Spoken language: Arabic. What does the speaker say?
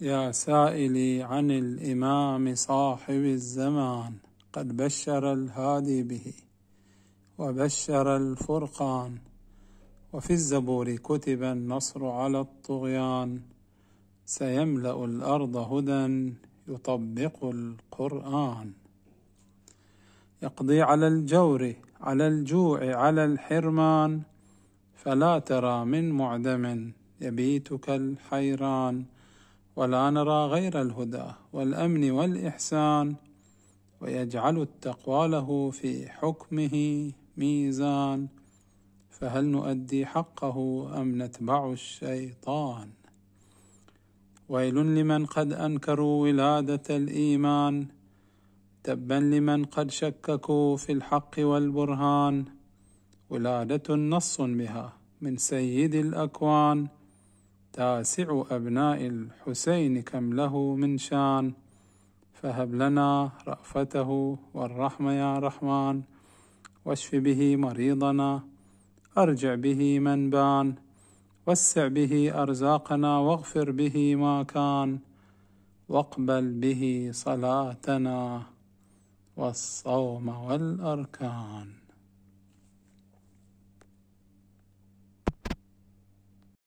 يا سائلي عن الإمام صاحب الزمان قد بشر الهادي به وبشر الفرقان وفي الزبور كتب النصر على الطغيان سيملأ الأرض هدى يطبق القرآن يقضي على الجور على الجوع على الحرمان فلا ترى من معدم يبيتك الحيران ولا نرى غير الهدى والأمن والإحسان ويجعل التقوى له في حكمه ميزان فهل نؤدي حقه أم نتبع الشيطان ويل لمن قد أنكروا ولادة الإيمان تبا لمن قد شككوا في الحق والبرهان ولادة نص بها من سيد الأكوان تاسع أبناء الحسين كم له من شان فهب لنا رأفته والرحمة يا رحمن واشف به مريضنا أرجع به من بان وسع به أرزاقنا واغفر به ما كان واقبل به صلاتنا والصوم والأركان